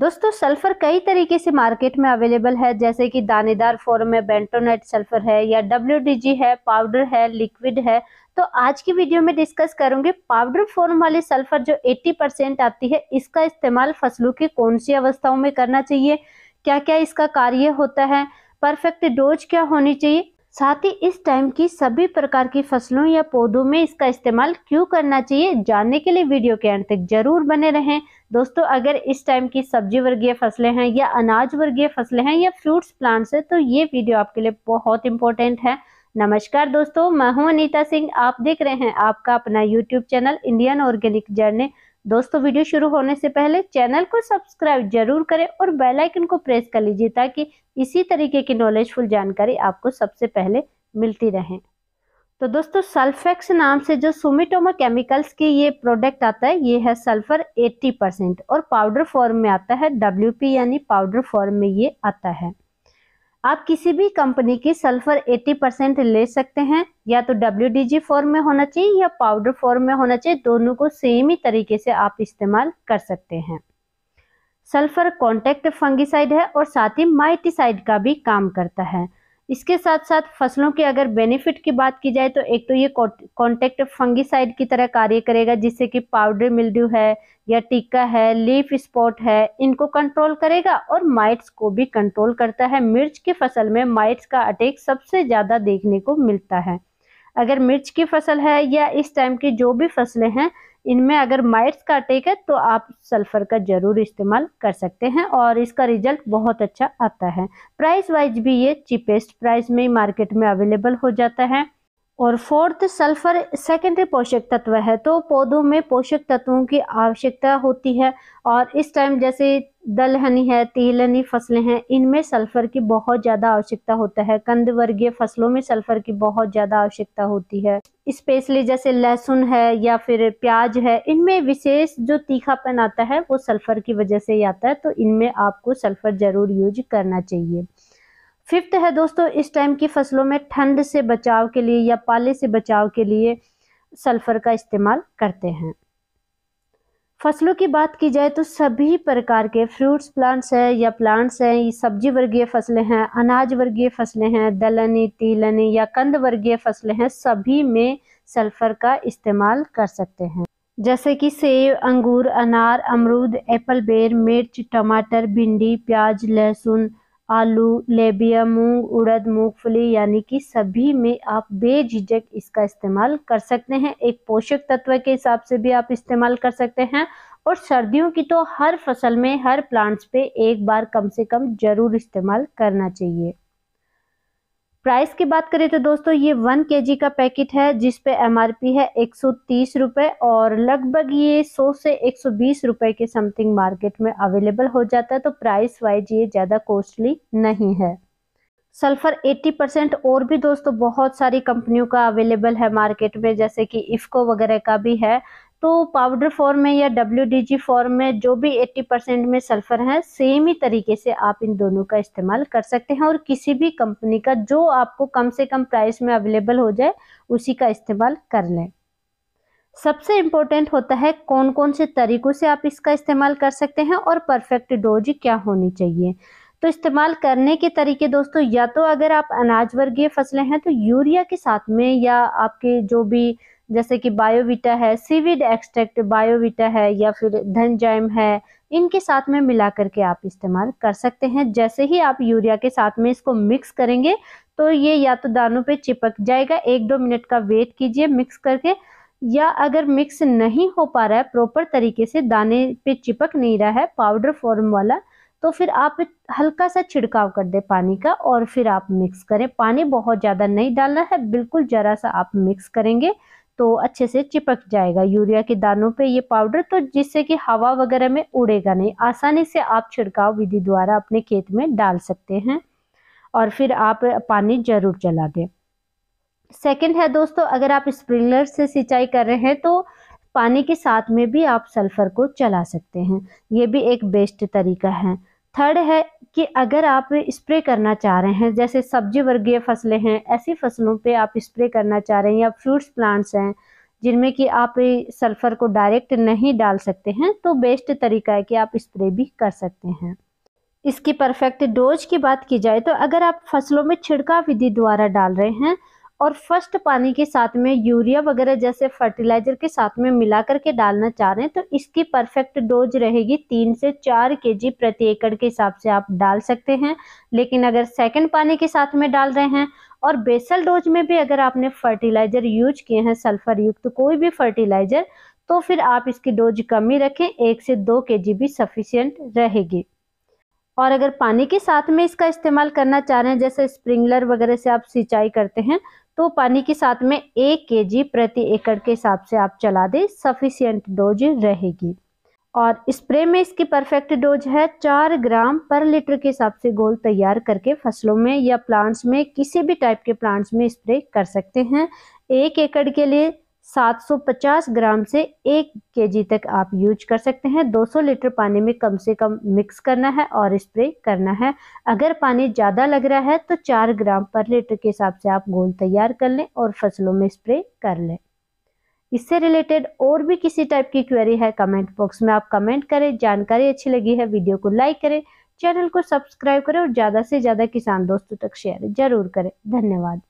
दोस्तों सल्फर कई तरीके से मार्केट में अवेलेबल है जैसे कि दानेदार फॉर्म में बेंटोनेट सल्फर है या डब्ल्यू है पाउडर है लिक्विड है तो आज की वीडियो में डिस्कस करूंगी पाउडर फॉर्म वाले सल्फर जो 80 परसेंट आती है इसका इस्तेमाल फसलों की कौन सी अवस्थाओं में करना चाहिए क्या क्या इसका कार्य होता है परफेक्ट डोज क्या होनी चाहिए साथ ही इस टाइम की सभी प्रकार की फसलों या पौधों में इसका इस्तेमाल क्यों करना चाहिए जानने के लिए वीडियो के अंत तक जरूर बने रहें दोस्तों अगर इस टाइम की सब्जी वर्गीय फसलें हैं या अनाज वर्गीय फसलें हैं या फ्रूट्स प्लांट्स हैं तो ये वीडियो आपके लिए बहुत इंपॉर्टेंट है नमस्कार दोस्तों मैं हूँ अनिता सिंह आप देख रहे हैं आपका अपना YouTube channel Indian organic journey दोस्तों वीडियो शुरू होने से पहले चैनल को सब्सक्राइब जरूर करें और बेल आइकन को प्रेस कर लीजिए ताकि इसी तरीके की नॉलेजफुल जानकारी आपको सबसे पहले मिलती रहे तो दोस्तों सल्फेक्स नाम से जो सुमिटोमा केमिकल्स की ये प्रोडक्ट आता है ये है सल्फर 80 परसेंट और पाउडर फॉर्म में आता है डब्ल्यू यानी पाउडर फॉर्म में ये आता है आप किसी भी कंपनी की सल्फर 80 परसेंट ले सकते हैं या तो डब्ल्यू फॉर्म में होना चाहिए या पाउडर फॉर्म में होना चाहिए दोनों को सेम ही तरीके से आप इस्तेमाल कर सकते हैं सल्फर कॉन्टेक्ट फंगिसाइड है और साथ ही माइटिसाइड का भी काम करता है इसके साथ साथ फसलों के अगर बेनिफिट की बात की जाए तो एक तो ये कॉन्टेक्ट फंगिसाइड की तरह कार्य करेगा जिससे कि पाउडर मिल्ड्यू है या टीका है लीफ स्पॉट है इनको कंट्रोल करेगा और माइट्स को भी कंट्रोल करता है मिर्च की फसल में माइट्स का अटैक सबसे ज़्यादा देखने को मिलता है अगर मिर्च की फसल है या इस टाइम की जो भी फसलें हैं इनमें अगर माइट्स का अटैक है तो आप सल्फर का ज़रूर इस्तेमाल कर सकते हैं और इसका रिजल्ट बहुत अच्छा आता है प्राइस वाइज भी ये चीपेस्ट प्राइस में मार्केट में अवेलेबल हो जाता है और फोर्थ सल्फर सेकेंडरी पोषक तत्व है तो पौधों में पोषक तत्वों की आवश्यकता होती है और इस टाइम जैसे दलहनी है तिलहनी फसलें हैं इनमें सल्फर की बहुत ज़्यादा आवश्यकता होता है कंद वर्गीय फसलों में सल्फर की बहुत ज़्यादा आवश्यकता होती है स्पेशली जैसे लहसुन है या फिर प्याज है इनमें विशेष जो तीखापन आता है वो सल्फर की वजह से ही आता है तो इनमें आपको सल्फर ज़रूर यूज करना चाहिए फिफ्थ है दोस्तों इस टाइम की फसलों में ठंड से बचाव के लिए या पाले से बचाव के लिए सल्फर का इस्तेमाल करते हैं फसलों की बात की जाए तो सभी प्रकार के फ्रूट्स प्लांट्स हैं या प्लांट्स हैं ये सब्जी वर्गीय फसलें हैं अनाज वर्गीय फसलें हैं दलनी तिलनी या कंद वर्गीय फसलें हैं सभी में सल्फर का इस्तेमाल कर सकते हैं जैसे कि सेब अंगूर अनार अमरूद एप्पल बेर मिर्च टमाटर भिंडी प्याज लहसुन आलू लेबिया मूंग उड़द मूंगफली यानी कि सभी में आप बेझिझक इसका इस्तेमाल कर सकते हैं एक पोषक तत्व के हिसाब से भी आप इस्तेमाल कर सकते हैं और सर्दियों की तो हर फसल में हर प्लांट्स पे एक बार कम से कम ज़रूर इस्तेमाल करना चाहिए प्राइस की बात करें तो दोस्तों ये वन के का पैकेट है जिसपे एम आर पी है एक सौ और लगभग ये 100 से बीस रुपए के समथिंग मार्केट में अवेलेबल हो जाता है तो प्राइस वाइज ये ज़्यादा कॉस्टली नहीं है सल्फर 80 परसेंट और भी दोस्तों बहुत सारी कंपनियों का अवेलेबल है मार्केट में जैसे कि इफ्को वगैरह का भी है तो पाउडर फॉर्म में या डब्ल्यू फॉर्म में जो भी 80 परसेंट में सल्फ़र है सेम ही तरीके से आप इन दोनों का इस्तेमाल कर सकते हैं और किसी भी कंपनी का जो आपको कम से कम प्राइस में अवेलेबल हो जाए उसी का इस्तेमाल कर लें सबसे इम्पोर्टेंट होता है कौन कौन से तरीक़ों से आप इसका इस्तेमाल कर सकते हैं और परफेक्ट डोज क्या होनी चाहिए तो इस्तेमाल करने के तरीके दोस्तों या तो अगर आप अनाज वर्गीय फसलें हैं तो यूरिया के साथ में या आपके जो भी जैसे कि बायोविटा है सीविड एक्सट्रैक्ट बायोविटा है या फिर धनजाइम है इनके साथ में मिला करके आप इस्तेमाल कर सकते हैं जैसे ही आप यूरिया के साथ में इसको मिक्स करेंगे तो ये या तो दानों पे चिपक जाएगा एक दो मिनट का वेट कीजिए मिक्स करके या अगर मिक्स नहीं हो पा रहा है प्रॉपर तरीके से दाने पे चिपक नहीं रहा है पाउडर फॉर्म वाला तो फिर आप हल्का सा छिड़काव कर दे पानी का और फिर आप मिक्स करें पानी बहुत ज़्यादा नहीं डालना है बिल्कुल ज़रा सा आप मिक्स करेंगे तो अच्छे से चिपक जाएगा यूरिया के दानों पे ये पाउडर तो जिससे कि हवा वगैरह में उड़ेगा नहीं आसानी से आप छिड़काव विधि द्वारा अपने खेत में डाल सकते हैं और फिर आप पानी ज़रूर चला दें सेकेंड है दोस्तों अगर आप स्प्रिंकलर से सिंचाई कर रहे हैं तो पानी के साथ में भी आप सल्फ़र को चला सकते हैं ये भी एक बेस्ट तरीका है थर्ड है कि अगर आप स्प्रे करना चाह रहे हैं जैसे सब्जी वर्गीय फसलें हैं ऐसी फसलों पे आप स्प्रे करना चाह रहे हैं या फ्रूट्स प्लांट्स हैं जिनमें कि आप सल्फ़र को डायरेक्ट नहीं डाल सकते हैं तो बेस्ट तरीका है कि आप स्प्रे भी कर सकते हैं इसकी परफेक्ट डोज की बात की जाए तो अगर आप फसलों में छिड़काव विधि द्वारा डाल रहे हैं और फर्स्ट पानी के साथ में यूरिया वगैरह जैसे फर्टिलाइज़र के साथ में मिला करके डालना चाह रहे हैं तो इसकी परफेक्ट डोज रहेगी तीन से चार के जी प्रति एकड़ के हिसाब से आप डाल सकते हैं लेकिन अगर सेकेंड पानी के साथ में डाल रहे हैं और बेसल डोज में भी अगर आपने फर्टिलाइज़र यूज किए हैं सल्फर युक्त तो कोई भी फर्टिलाइज़र तो फिर आप इसकी डोज कम ही रखें एक से दो के जी भी सफिशियंट रहेगी और अगर पानी के साथ में इसका इस्तेमाल करना चाह रहे हैं जैसे स्प्रिंगलर वगैरह से आप सिंचाई करते हैं तो पानी के साथ में एक के जी प्रति एकड़ के हिसाब से आप चला दें सफिशियंट डोज रहेगी और स्प्रे में इसकी परफेक्ट डोज है चार ग्राम पर लीटर के हिसाब से गोल तैयार करके फसलों में या प्लांट्स में किसी भी टाइप के प्लांट्स में स्प्रे कर सकते हैं एक एकड़ के लिए 750 ग्राम से एक के तक आप यूज कर सकते हैं 200 लीटर पानी में कम से कम मिक्स करना है और स्प्रे करना है अगर पानी ज़्यादा लग रहा है तो 4 ग्राम पर लीटर के हिसाब से आप घोल तैयार कर लें और फसलों में स्प्रे कर लें इससे रिलेटेड और भी किसी टाइप की क्वेरी है कमेंट बॉक्स में आप कमेंट करें जानकारी अच्छी लगी है वीडियो को लाइक करें चैनल को सब्सक्राइब करें और ज़्यादा से ज़्यादा किसान दोस्तों तक शेयर जरूर करें धन्यवाद